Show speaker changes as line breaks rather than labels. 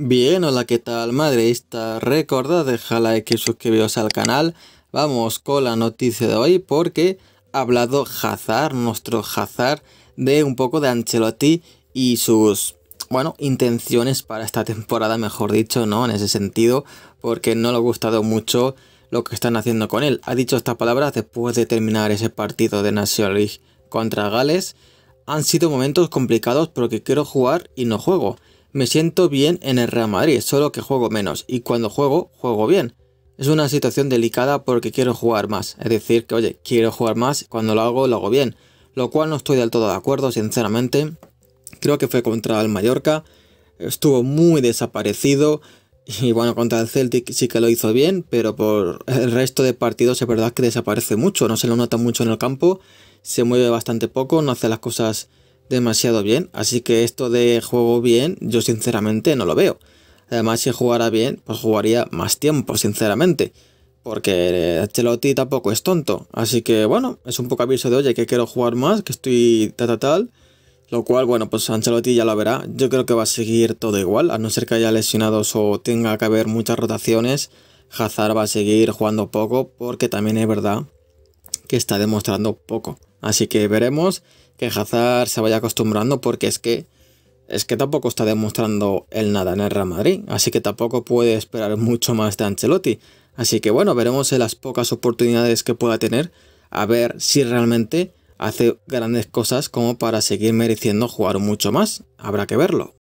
Bien, hola, ¿qué tal? Madre esta recordad dejar like y suscribiros al canal. Vamos con la noticia de hoy porque ha hablado Hazard, nuestro Hazard, de un poco de Ancelotti y sus, bueno, intenciones para esta temporada, mejor dicho, ¿no? En ese sentido, porque no le ha gustado mucho lo que están haciendo con él. Ha dicho estas palabras después de terminar ese partido de National League contra Gales. Han sido momentos complicados porque quiero jugar y no juego. Me siento bien en el Real Madrid, solo que juego menos, y cuando juego, juego bien. Es una situación delicada porque quiero jugar más, es decir, que oye, quiero jugar más, cuando lo hago, lo hago bien, lo cual no estoy del todo de acuerdo, sinceramente. Creo que fue contra el Mallorca, estuvo muy desaparecido, y bueno, contra el Celtic sí que lo hizo bien, pero por el resto de partidos es verdad que desaparece mucho, no se lo nota mucho en el campo, se mueve bastante poco, no hace las cosas demasiado bien. Así que esto de juego bien, yo sinceramente no lo veo. Además, si jugara bien, pues jugaría más tiempo, sinceramente. Porque Ancelotti tampoco es tonto. Así que bueno, es un poco aviso de oye que quiero jugar más, que estoy tal tal tal. Lo cual, bueno, pues Ancelotti ya lo verá. Yo creo que va a seguir todo igual, a no ser que haya lesionados o tenga que haber muchas rotaciones. Hazard va a seguir jugando poco porque también es verdad que está demostrando poco. Así que veremos que Hazard se vaya acostumbrando porque es que es que tampoco está demostrando el nada en el Real Madrid, así que tampoco puede esperar mucho más de Ancelotti. Así que bueno, veremos en las pocas oportunidades que pueda tener a ver si realmente hace grandes cosas como para seguir mereciendo jugar mucho más. Habrá que verlo.